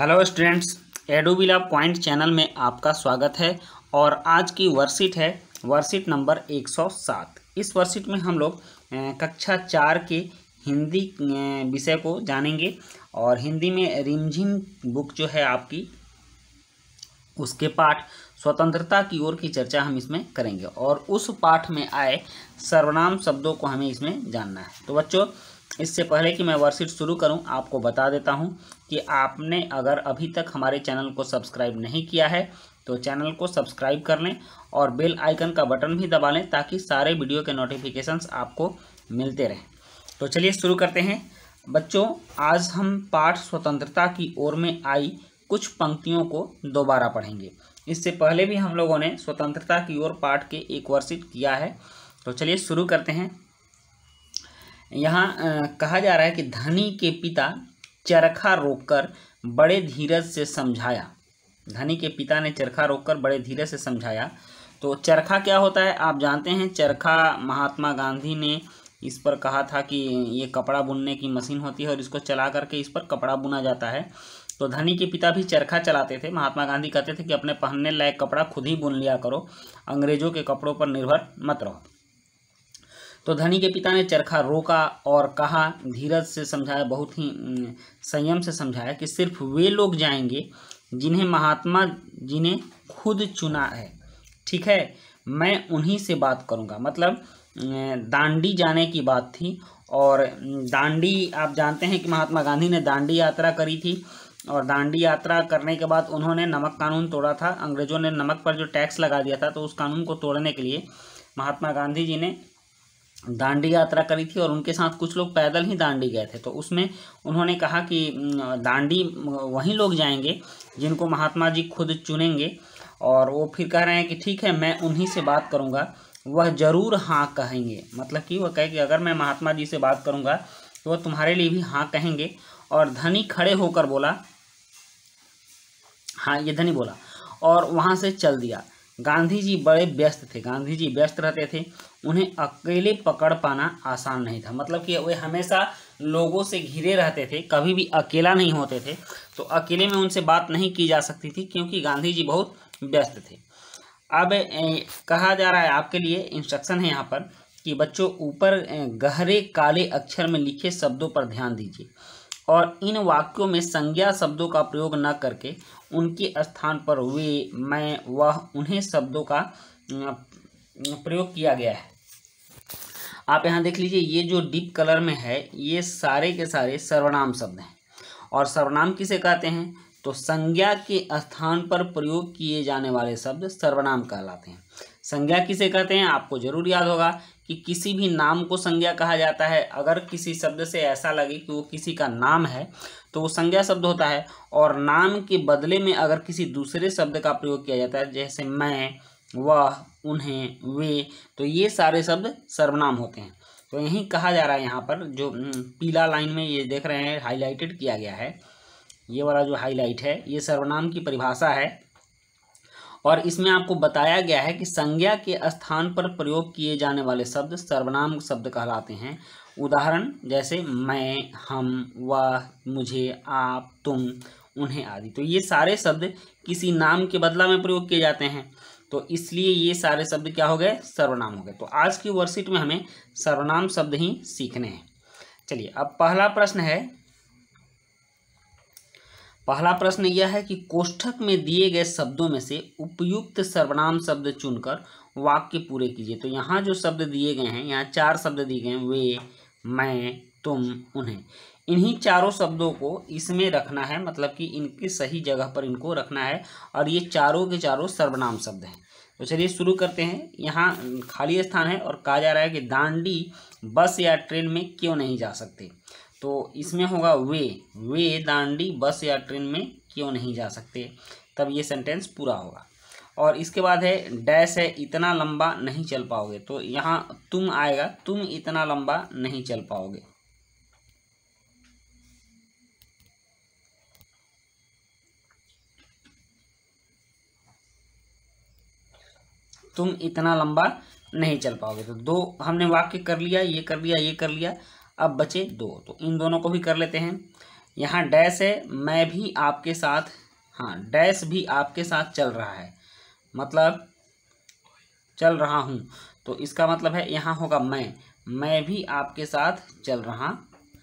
hello students एडोबिला point channel में आपका स्वागत है और आज की वर्कशीट है वर्कशीट नंबर 107 इस वर्कशीट में हम लोग कक्षा चार के हिंदी विषय को जानेंगे और हिंदी में रिमझिम बुक जो है आपकी उसके पाठ स्वतंत्रता की ओर की चर्चा हम इसमें करेंगे और उस पाठ में आए सर्वनाम शब्दों को हमें इसमें जानना है तो बच्चों इससे पहले कि मैं वर्कशीट शुरू करूं आपको बता देता हूं कि आपने अगर अभी तक हमारे चैनल को सब्सक्राइब नहीं किया है तो चैनल को सब्सक्राइब कर लें और बेल आइकन का बटन भी दबा लें ताकि सारे वीडियो के नोटिफिकेशंस आपको मिलते रहें तो चलिए शुरू करते हैं बच्चों आज हम पाठ स्वतंत्रता की ओर में आई कुछ पंक्तियों को दोबारा पढ़ेंगे इससे पहले भी हम लोगों ने स्वतंत्रता की ओर पाठ के एक वर्षित किया है तो चलिए शुरू करते हैं यहाँ कहा जा रहा है कि धनी के पिता चरखा रोककर बड़े धीरज से समझाया धनी के पिता ने चरखा रोककर बड़े धीरज से समझाया तो चरखा क्या होता है आप जानते हैं चरखा महात्मा गांधी ने इस पर कहा था कि ये कपड़ा बुनने की मशीन होती है और इसको चला करके इस पर कपड़ा बुना जाता है तो धनी के पिता भी चरखा चलाते थे महात्मा गांधी कहते थे कि अपने पहनने लायक कपड़ा खुद ही बुन लिया करो अंग्रेज़ों के कपड़ों पर निर्भर मत रहो तो धनी के पिता ने चरखा रोका और कहा धीरज से समझाया बहुत ही संयम से समझाया कि सिर्फ वे लोग जाएंगे जिन्हें महात्मा जी ने खुद चुना है ठीक है मैं उन्हीं से बात करूंगा मतलब दांडी जाने की बात थी और दांडी आप जानते हैं कि महात्मा गांधी ने दांडी यात्रा करी थी और दांडी यात्रा करने के बाद उन्होंने नमक कानून तोड़ा था अंग्रेजों ने नमक पर जो टैक्स लगा दिया था तो उस कानून को तोड़ने के लिए महात्मा गांधी जी ने दांडी यात्रा करी थी और उनके साथ कुछ लोग पैदल ही दांडी गए थे तो उसमें उन्होंने कहा कि दांडी वहीं लोग जाएंगे जिनको महात्मा जी खुद चुनेंगे और वो फिर कह रहे हैं कि ठीक है मैं उन्हीं से बात करूँगा वह ज़रूर हाँ कहेंगे मतलब कि वह कहे कि अगर मैं महात्मा जी से बात करूँगा तो वह तुम्हारे लिए भी हाँ कहेंगे और धनी खड़े होकर बोला हाँ ये धनी बोला और वहाँ से चल दिया गांधी जी बड़े व्यस्त थे गांधी जी व्यस्त रहते थे उन्हें अकेले पकड़ पाना आसान नहीं था मतलब कि वे हमेशा लोगों से घिरे रहते थे कभी भी अकेला नहीं होते थे तो अकेले में उनसे बात नहीं की जा सकती थी क्योंकि गांधी जी बहुत व्यस्त थे अब कहा जा रहा है आपके लिए इंस्ट्रक्शन है यहाँ पर कि बच्चों ऊपर गहरे काले अक्षर में लिखे शब्दों पर ध्यान दीजिए और इन वाक्यों में संज्ञा शब्दों का प्रयोग न करके उनके स्थान पर वे मैं वह उन्हें शब्दों का प्रयोग किया गया है आप यहाँ देख लीजिए ये जो डीप कलर में है ये सारे के सारे सर्वनाम शब्द हैं और सर्वनाम किसे कहते हैं तो संज्ञा के स्थान पर प्रयोग किए जाने वाले शब्द सर्वनाम कहलाते हैं संज्ञा किसे कहते हैं आपको जरूर याद होगा कि किसी भी नाम को संज्ञा कहा जाता है अगर किसी शब्द से ऐसा लगे कि वो किसी का नाम है तो वो संज्ञा शब्द होता है और नाम के बदले में अगर किसी दूसरे शब्द का प्रयोग किया जाता है जैसे मैं वह उन्हें वे तो ये सारे शब्द सर्वनाम होते हैं तो यही कहा जा रहा है यहाँ पर जो पीला लाइन में ये देख रहे हैं हाईलाइटेड किया गया है ये वाला जो हाईलाइट है ये सर्वनाम की परिभाषा है और इसमें आपको बताया गया है कि संज्ञा के स्थान पर प्रयोग किए जाने वाले शब्द सर्वनाम शब्द कहलाते हैं उदाहरण जैसे मैं हम वह मुझे आप तुम उन्हें आदि तो ये सारे शब्द किसी नाम के बदला में प्रयोग किए जाते हैं तो इसलिए ये सारे शब्द क्या हो गए सर्वनाम हो गए तो आज की वर्कशीट में हमें सर्वनाम शब्द ही सीखने हैं चलिए अब पहला प्रश्न है पहला प्रश्न यह है कि कोष्ठक में दिए गए शब्दों में से उपयुक्त सर्वनाम शब्द चुनकर वाक्य पूरे कीजिए तो यहाँ जो शब्द दिए गए हैं यहाँ चार शब्द दिए गए हैं वे मैं तुम उन्हें इन्हीं चारों शब्दों को इसमें रखना है मतलब कि इनकी सही जगह पर इनको रखना है और ये चारों के चारों सर्वनाम शब्द हैं तो चलिए शुरू करते हैं यहाँ खाली स्थान है और कहा जा रहा है कि दांडी बस या ट्रेन में क्यों नहीं जा सकते तो इसमें होगा वे वे दांडी बस या ट्रेन में क्यों नहीं जा सकते तब ये सेंटेंस पूरा होगा और इसके बाद है डैश है इतना लंबा नहीं चल पाओगे तो यहाँ तुम आएगा तुम इतना लंबा नहीं चल पाओगे तुम इतना लंबा नहीं चल पाओगे तो दो हमने वाक्य कर लिया ये कर लिया ये कर लिया अब बचे दो तो इन दोनों को भी कर लेते हैं यहाँ डैश है मैं भी आपके साथ हाँ डैश भी आपके साथ चल रहा है मतलब चल रहा हूँ तो इसका मतलब है यहाँ होगा मैं मैं भी आपके साथ चल रहा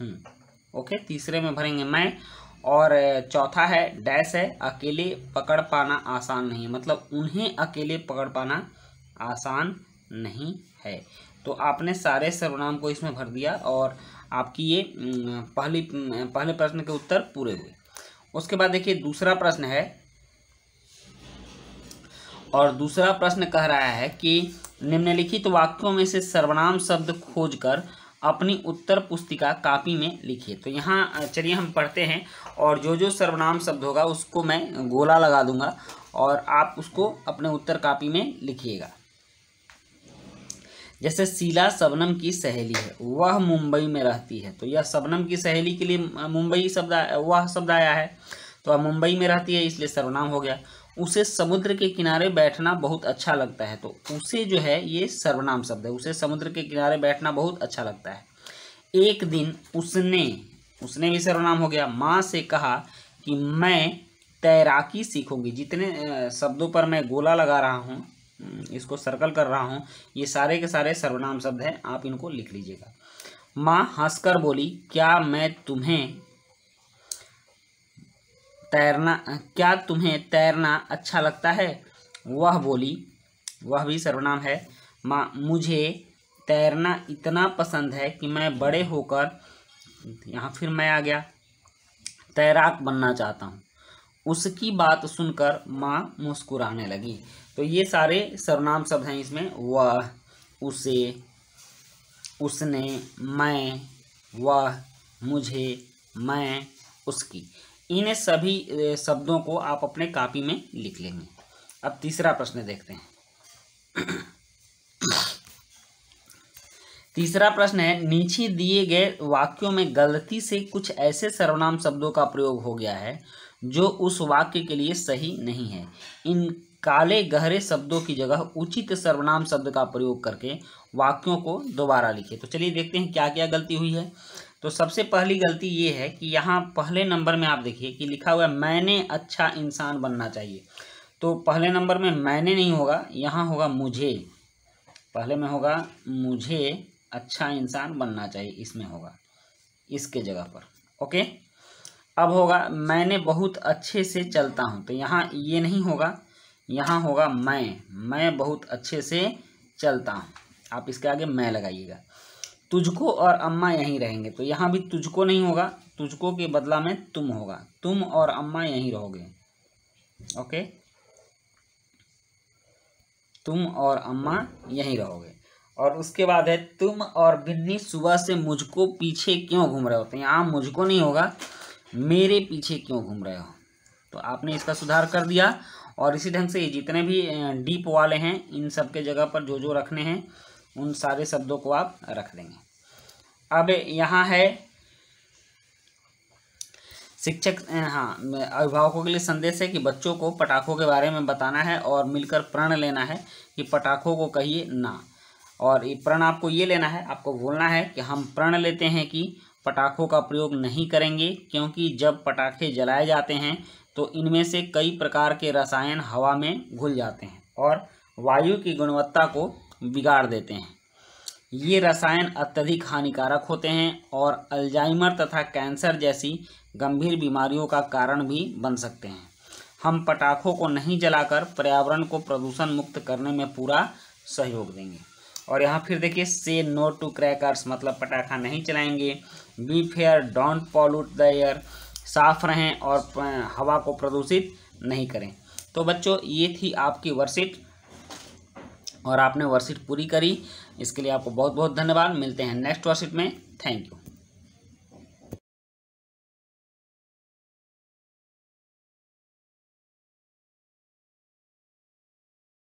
हूँ ओके तीसरे में भरेंगे मैं और चौथा है डैश है अकेले पकड़ पाना आसान नहीं मतलब उन्हें अकेले पकड़ पाना आसान नहीं है तो आपने सारे सर्वनाम को इसमें भर दिया और आपकी ये पहली पहले प्रश्न के उत्तर पूरे हुए उसके बाद देखिए दूसरा प्रश्न है और दूसरा प्रश्न कह रहा है कि निम्नलिखित वाक्यों में से सर्वनाम शब्द खोजकर अपनी उत्तर पुस्तिका कापी में लिखिए तो यहाँ चलिए हम पढ़ते हैं और जो जो सर्वनाम शब्द होगा उसको मैं गोला लगा दूंगा और आप उसको अपने उत्तर कापी में लिखिएगा जैसे शीला सबनम की सहेली है वह मुंबई में रहती है तो यह सबनम की सहेली के लिए मुंबई शब्द वह शब्द आया है तो वह मुंबई में रहती है इसलिए सर्वनाम हो गया उसे समुद्र के किनारे बैठना बहुत अच्छा लगता है तो उसे जो है ये सर्वनाम शब्द है उसे समुद्र के किनारे बैठना बहुत अच्छा लगता है एक दिन उसने उसने भी सर्वनाम हो गया माँ से कहा कि मैं तैराकी सीखूंगी जितने शब्दों पर मैं गोला लगा रहा हूँ हम्म, इसको सर्कल कर रहा हूँ ये सारे के सारे सर्वनाम शब्द हैं आप इनको लिख लीजिएगा माँ हंसकर बोली क्या मैं तुम्हें तैरना क्या तुम्हें तैरना अच्छा लगता है वह बोली वह भी सर्वनाम है माँ मुझे तैरना इतना पसंद है कि मैं बड़े होकर यहाँ फिर मैं आ गया तैराक बनना चाहता हूँ उसकी बात सुनकर माँ मुस्कुराने लगी तो ये सारे सर्वनाम शब्द हैं इसमें वह उसे उसने मैं वह मुझे मैं उसकी इन सभी शब्दों को आप अपने कापी में लिख लेंगे अब तीसरा प्रश्न देखते हैं तीसरा प्रश्न है नीचे दिए गए वाक्यों में गलती से कुछ ऐसे सर्वनाम शब्दों का प्रयोग हो गया है जो उस वाक्य के लिए सही नहीं है इन काले गहरे शब्दों की जगह उचित सर्वनाम शब्द का प्रयोग करके वाक्यों को दोबारा लिखें तो चलिए देखते हैं क्या क्या गलती हुई है तो सबसे पहली गलती ये है कि यहाँ पहले नंबर में आप देखिए कि लिखा हुआ है मैंने अच्छा इंसान बनना चाहिए तो पहले नंबर में मैंने नहीं होगा यहाँ होगा मुझे पहले में होगा मुझे अच्छा इंसान बनना चाहिए इसमें होगा इसके जगह पर ओके अब होगा मैंने बहुत अच्छे से चलता हूँ तो यहाँ ये नहीं होगा यहाँ होगा मैं मैं बहुत अच्छे से चलता हूँ आप इसके आगे मैं लगाइएगा तुझको और अम्मा यहीं रहेंगे तो यहाँ भी तुझको नहीं होगा तुझको के बदला में तुम होगा तुम और अम्मा यहीं रहोगे ओके तुम और अम्मा यहीं रहोगे और उसके बाद है तुम और बिन्नी सुबह से मुझको पीछे क्यों घूम रहे हो तो यहाँ मुझको नहीं होगा मेरे पीछे क्यों घूम रहे हो तो आपने इसका सुधार कर दिया और इसी ढंग से ये जितने भी डीप वाले हैं इन सब के जगह पर जो जो रखने हैं उन सारे शब्दों को आप रख देंगे अब यहाँ है शिक्षक हाँ अभिभावकों के लिए संदेश है कि बच्चों को पटाखों के बारे में बताना है और मिलकर प्रण लेना है कि पटाखों को कहिए ना और ये प्रण आपको ये लेना है आपको बोलना है कि हम प्रण लेते हैं कि पटाखों का प्रयोग नहीं करेंगे क्योंकि जब पटाखे जलाए जाते हैं तो इनमें से कई प्रकार के रसायन हवा में घुल जाते हैं और वायु की गुणवत्ता को बिगाड़ देते हैं ये रसायन अत्यधिक हानिकारक होते हैं और अल्जाइमर तथा कैंसर जैसी गंभीर बीमारियों का कारण भी बन सकते हैं हम पटाखों को नहीं जलाकर पर्यावरण को प्रदूषण मुक्त करने में पूरा सहयोग देंगे और यहाँ फिर देखिए से नो टू क्रैकर्स मतलब पटाखा नहीं चलाएंगे be fair don't pollute the air साफ रहें और हवा को प्रदूषित नहीं करें तो बच्चों ये थी आपकी वर्षिट और आपने वर्षिट पूरी करी इसके लिए आपको बहुत बहुत धन्यवाद मिलते हैं नेक्स्ट वर्षिट में थैंक यू